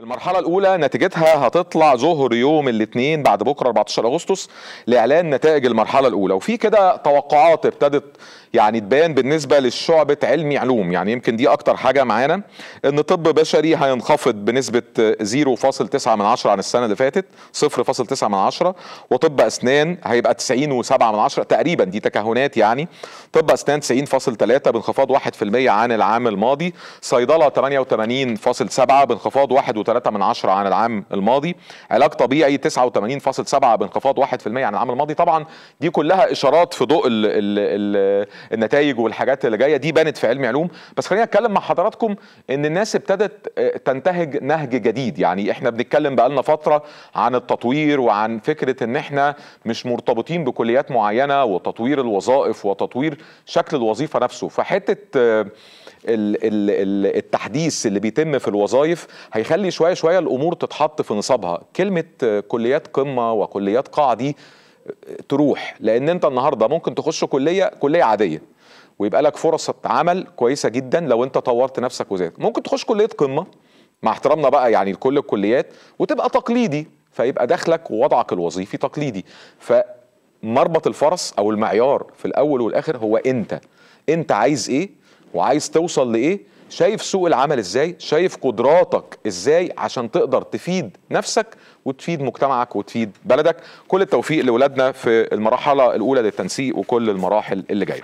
المرحلة الأولى نتيجتها هتطلع ظهر يوم الاثنين بعد بكرة 14 أغسطس لإعلان نتائج المرحلة الأولى وفي كده توقعات ابتدت يعني تبان بالنسبة للشعبة علمي علوم يعني يمكن دي أكتر حاجة معانا إن طب بشري هينخفض بنسبة 0.9 من عشرة عن السنة اللي فاتت 0.9 من عشرة وطب أسنان هيبقى 90.7 من عشرة تقريبا دي تكهنات يعني طب أسنان 90.3 بانخفاض 1% عن العام الماضي صيدلة 88.7 بانخفاض 31 من عشرة عن العام الماضي علاج طبيعي 89.7 بانخفاض 1% عن العام الماضي طبعا دي كلها اشارات في ضوء الـ الـ الـ النتائج والحاجات اللي جايه دي بانت في علم علوم بس خلينا اتكلم مع حضراتكم ان الناس ابتدت آه، تنتهج نهج جديد يعني احنا بنتكلم بقالنا فتره عن التطوير وعن فكره ان احنا مش مرتبطين بكليات معينه وتطوير الوظائف وتطوير شكل الوظيفه نفسه فحته آه، التحديث اللي بيتم في الوظائف هيخلي شويه شويه الامور تتحط في نصابها كلمه كليات قمه وكليات قاع دي تروح لان انت النهارده ممكن تخش كليه كليه عاديه ويبقى لك فرصة عمل كويسه جدا لو انت طورت نفسك وزادت ممكن تخش كليه قمه مع احترامنا بقى يعني لكل الكليات وتبقى تقليدي فيبقى دخلك ووضعك الوظيفي تقليدي فمربط الفرس او المعيار في الاول والاخر هو انت انت عايز ايه وعايز توصل لايه شايف سوق العمل ازاي شايف قدراتك ازاي عشان تقدر تفيد نفسك وتفيد مجتمعك وتفيد بلدك كل التوفيق لولادنا في المرحله الاولى للتنسيق وكل المراحل اللي جايه